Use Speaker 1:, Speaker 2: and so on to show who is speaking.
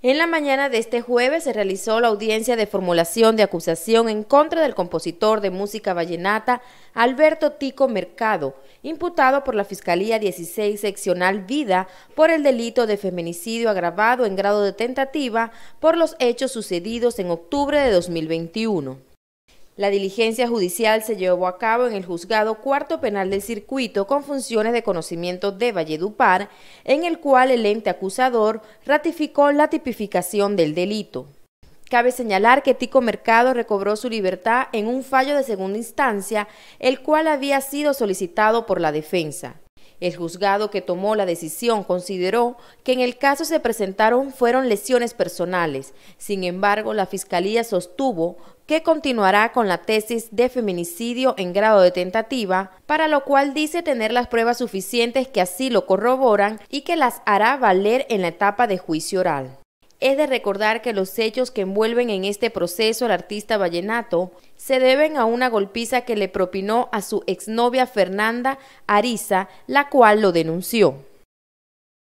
Speaker 1: En la mañana de este jueves se realizó la audiencia de formulación de acusación en contra del compositor de música vallenata Alberto Tico Mercado, imputado por la Fiscalía 16 Seccional Vida por el delito de feminicidio agravado en grado de tentativa por los hechos sucedidos en octubre de 2021. La diligencia judicial se llevó a cabo en el juzgado cuarto penal del circuito con funciones de conocimiento de Valledupar, en el cual el ente acusador ratificó la tipificación del delito. Cabe señalar que Tico Mercado recobró su libertad en un fallo de segunda instancia, el cual había sido solicitado por la defensa. El juzgado que tomó la decisión consideró que en el caso se presentaron fueron lesiones personales. Sin embargo, la Fiscalía sostuvo que continuará con la tesis de feminicidio en grado de tentativa, para lo cual dice tener las pruebas suficientes que así lo corroboran y que las hará valer en la etapa de juicio oral. Es de recordar que los hechos que envuelven en este proceso al artista vallenato se deben a una golpiza que le propinó a su exnovia Fernanda Ariza, la cual lo denunció.